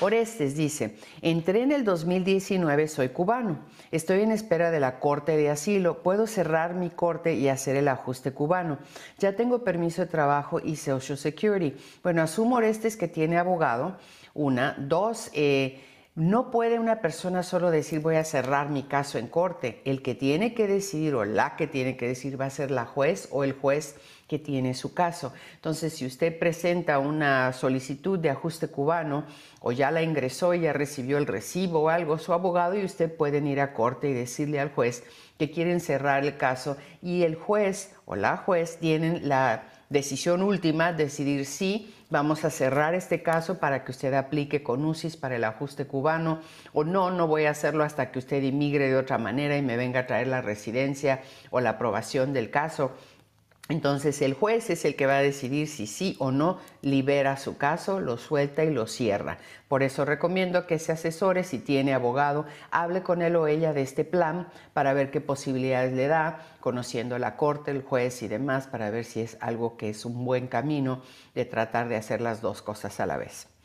Orestes dice, entré en el 2019, soy cubano, estoy en espera de la Corte de Asilo, puedo cerrar mi corte y hacer el ajuste cubano, ya tengo permiso de trabajo y Social Security. Bueno, asumo Orestes que tiene abogado, una, dos, eh, no puede una persona solo decir voy a cerrar mi caso en corte. El que tiene que decidir o la que tiene que decir va a ser la juez o el juez que tiene su caso. Entonces, si usted presenta una solicitud de ajuste cubano o ya la ingresó, ya recibió el recibo o algo, su abogado y usted pueden ir a corte y decirle al juez que quieren cerrar el caso y el juez o la juez tienen la decisión última, decidir si vamos a cerrar este caso para que usted aplique con UCIS para el ajuste cubano o no, no voy a hacerlo hasta que usted inmigre de otra manera y me venga a traer la residencia o la aprobación del caso. Entonces el juez es el que va a decidir si sí o no libera su caso, lo suelta y lo cierra. Por eso recomiendo que se asesore si tiene abogado, hable con él o ella de este plan para ver qué posibilidades le da, conociendo la corte, el juez y demás, para ver si es algo que es un buen camino de tratar de hacer las dos cosas a la vez.